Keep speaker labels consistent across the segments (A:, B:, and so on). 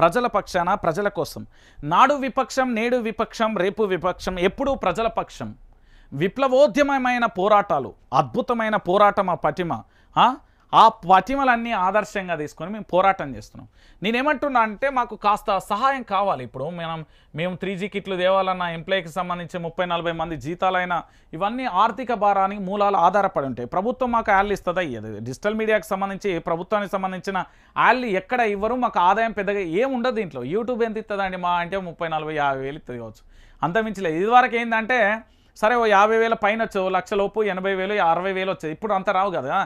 A: ప్రజల పక్షాన ప్రజల కోసం నాడు విపక్షం నేడు విపక్షం రేపు విపక్షం ఎప్పుడూ ప్రజల పక్షం విప్లవోద్యమమైన పోరాటాలు అద్భుతమైన పోరాటం ఆ పటిమ ఆ పటిమలన్నీ ఆదర్శంగా తీసుకొని మేము పోరాటం చేస్తున్నాం నేనేమంటున్నా అంటే మాకు కాస్త సహాయం కావాలి ఇప్పుడు మనం మేము త్రీ జీ కిట్లు తేవాలన్న ఎంప్లాయీకి సంబంధించి ముప్పై నలభై మంది జీతాలైన ఇవన్నీ ఆర్థిక భారానికి మూలాలు ఆధారపడి ఉంటాయి ప్రభుత్వం మాకు యాళ్ళు ఇస్తుందా ఇయ్యదు డిజిటల్ మీడియాకి సంబంధించి ప్రభుత్వానికి సంబంధించిన యాళ్ళు ఎక్కడ ఇవ్వరు మాకు ఆదాయం పెద్దగా ఏముండదు దీంట్లో యూట్యూబ్ ఎంత ఇస్తుందండి మా అంటే ముప్పై నలభై యాభై వేలు ఇస్తుంది కావచ్చు అంతమించలేదు ఇదివరకు ఏంటంటే సరే ఓ యాభై వేల పైన వచ్చు లక్ష లోపు ఎనభై వేలు అరవై వేలు వచ్చేది ఇప్పుడు అంత రావు కదా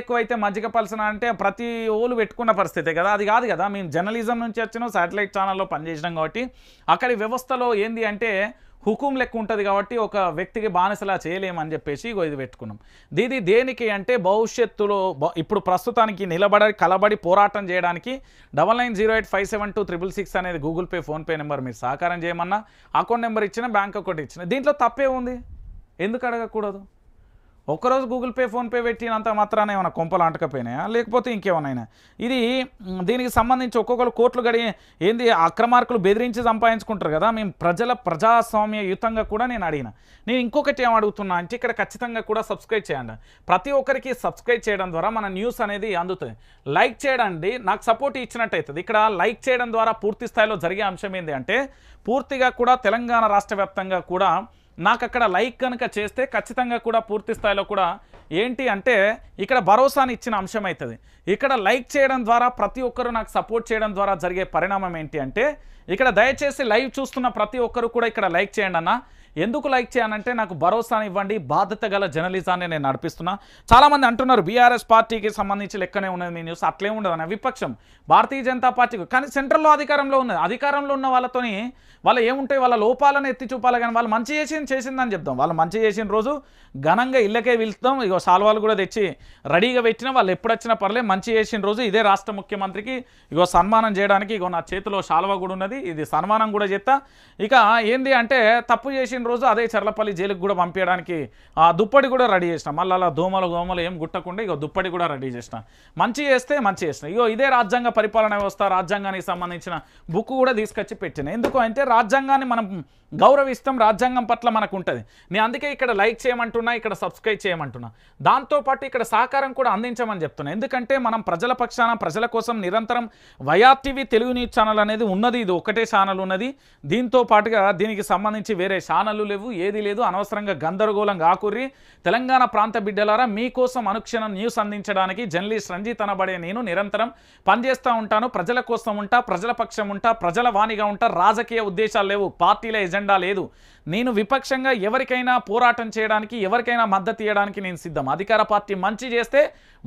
A: ఎక్కువ అయితే మజ్జిగ పలసన అంటే ప్రతి ఓలు పెట్టుకున్న పరిస్థితే కదా అది కాదు కదా మేము జర్నలిజం నుంచి వచ్చినాం శాటిలైట్ ఛానల్లో పనిచేసినాం కాబట్టి అక్కడి వ్యవస్థలో ఏంది అంటే హుకుం లెక్క ఉంటుంది కాబట్టి ఒక వ్యక్తికి బానిసలా చేయలేమని చెప్పేసి ఇది పెట్టుకున్నాం దీది దేనికి అంటే భవిష్యత్తులో ఇప్పుడు ప్రస్తుతానికి నిలబడి కలబడి పోరాటం చేయడానికి double nine zero eight five seven two six అనేది గూగుల్ పే ఫోన్పే నెంబర్ మీరు సహకారం చేయమన్నా అకౌంట్ నెంబర్ ఇచ్చిన బ్యాంక్ అకౌంట్ ఇచ్చిన దీంట్లో తప్పే ఉంది ఎందుకు అడగకూడదు ఒకరోజు గూగుల్ పే ఫోన్పే పెట్టినంత మాత్రాన ఏమైనా కొంపలు అంటకపోయినాయా లేకపోతే ఇంకేమైనా ఇది దీనికి సంబంధించి ఒక్కొక్కరు కోట్లు గడి ఏంది అక్రమార్కులు బెదిరించి సంపాదించుకుంటారు కదా మేము ప్రజల ప్రజాస్వామ్య యుతంగా కూడా నేను అడిగిన నేను ఇంకొకటి ఏం అడుగుతున్నా అంటే ఇక్కడ ఖచ్చితంగా కూడా సబ్స్క్రైబ్ చేయండి ప్రతి ఒక్కరికి సబ్స్క్రైబ్ చేయడం ద్వారా మన న్యూస్ అనేది అందుతుంది లైక్ చేయడండి నాకు సపోర్ట్ ఇచ్చినట్టు ఇక్కడ లైక్ చేయడం ద్వారా పూర్తి స్థాయిలో జరిగే అంశం ఏంటి అంటే పూర్తిగా కూడా తెలంగాణ రాష్ట్ర కూడా నాకు అక్కడ లైక్ కనుక చేస్తే ఖచ్చితంగా కూడా పూర్తి స్థాయిలో కూడా ఏంటి అంటే ఇక్కడ భరోసాని ఇచ్చిన అంశం అవుతుంది ఇక్కడ లైక్ చేయడం ద్వారా ప్రతి ఒక్కరూ నాకు సపోర్ట్ చేయడం ద్వారా జరిగే పరిణామం ఏంటి అంటే ఇక్కడ దయచేసి లైవ్ చూస్తున్న ప్రతి ఒక్కరు కూడా ఇక్కడ లైక్ చేయండి అన్న ఎందుకు లైక్ చేయనంటే నాకు భరోసాని ఇవ్వండి బాధ్యత గల జర్నలిజాన్ని నేను నడిపిస్తున్నా చాలామంది అంటున్నారు బీఆర్ఎస్ పార్టీకి సంబంధించి లెక్కనే ఉన్నది మీ న్యూస్ అట్లే ఉండదు అనే విపక్షం భారతీయ జనతా పార్టీకి కానీ సెంట్రల్లో అధికారంలో ఉన్నది అధికారంలో ఉన్న వాళ్ళతోని వాళ్ళు ఏముంటాయి వాళ్ళ లోపాలను ఎత్తి చూపాలి కానీ వాళ్ళు మంచి చేసింది చేసిందని చెప్దాం వాళ్ళు మంచి చేసిన రోజు ఘనంగా ఇళ్ళకే వెళ్తాం ఇక సాల్వాలు కూడా తెచ్చి రెడీగా పెట్టినా వాళ్ళు ఎప్పుడొచ్చినా పర్లేదు మంచి చేసిన రోజు ఇదే రాష్ట్ర ముఖ్యమంత్రికి ఇగో సన్మానం చేయడానికి ఇగో నా చేతిలో శాల్వా కూడా ఉన్నది ఇది సన్మానం కూడా చెప్తా ఇక ఏంది అంటే తప్పు చేసిన రోజు అదే చర్లపల్లి జైలుకు కూడా పంపించడానికి ఆ దుప్పటి కూడా రెడీ చేసిన మళ్ళీ అలా దోమలు దోమలు ఏం గుట్టకుండా ఇక దుప్పటి కూడా రెడీ చేసిన మంచి చేస్తే మంచి చేసిన ఇగో ఇదే రాజ్యాంగ పరిపాలన వ్యవస్థ రాజ్యాంగానికి సంబంధించిన బుక్ కూడా తీసుకొచ్చి పెట్టిన ఎందుకు అంటే రాజ్యాంగాన్ని మనం గౌరవిస్తాం రాజ్యాంగం పట్ల మనకు ఉంటుంది నేను అందుకే ఇక్కడ లైక్ చేయమంటున్నా ఇక్కడ సబ్స్క్రైబ్ చేయమంటున్నా దాంతోపాటు ఇక్కడ సహకారం కూడా అందించమని చెప్తున్నా ఎందుకంటే మనం ప్రజల పక్షాన ప్రజల కోసం నిరంతరం వైఆర్టీవీ తెలుగు న్యూస్ ఛానల్ అనేది ఉన్నది ఇది ఒకటే ఛానల్ ఉన్నది దీంతో పాటుగా దీనికి సంబంధించి వేరే ఛానల్ ఆలోచనలు లేవు ఏది లేదు అనవసరంగా గందరగోళం కాకుర్రి తెలంగాణ ప్రాంత బిడ్డలారా మీకోసం అనుక్షణం న్యూస్ అందించడానికి జర్నలిస్ట్ రంజిత్ అనబడే నేను నిరంతరం పనిచేస్తూ ఉంటాను ప్రజల కోసం ఉంటా ప్రజల పక్షం ఉంటా ప్రజల వాణిగా ఉంటా రాజకీయ ఉద్దేశాలు లేవు పార్టీల ఎజెండా లేదు నేను విపక్షంగా ఎవరికైనా పోరాటం చేయడానికి ఎవరికైనా మద్దతు ఇవ్వడానికి నేను సిద్ధం అధికార పార్టీ మంచి చేస్తే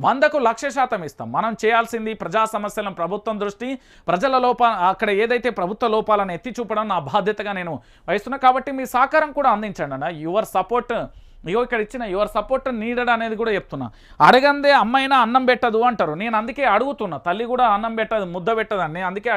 A: వందకు లక్ష శాతం ఇస్తాం మనం చేయాల్సింది ప్రజా సమస్యలను ప్రభుత్వం దృష్టి ప్రజల లోపాల అక్కడ ఏదైతే ప్రభుత్వ లోపాలను ఎత్తి చూపడం నా బాధ్యతగా నేను వహిస్తున్నా కాబట్టి మీ సహకారం సహకారం కూడా అందించండి అన్న యువర్ సపోర్ట్ ఇగో ఇక్కడ ఇచ్చిన యువర్ సపోర్ట్ నీడెడ్ అనేది కూడా చెప్తున్నా అడగందే అమ్మైనా అన్నం పెట్టదు అంటారు నేను అందుకే అడుగుతున్నా తల్లి కూడా అన్నం పెట్టదు ముద్ద పెట్టదని అందుకే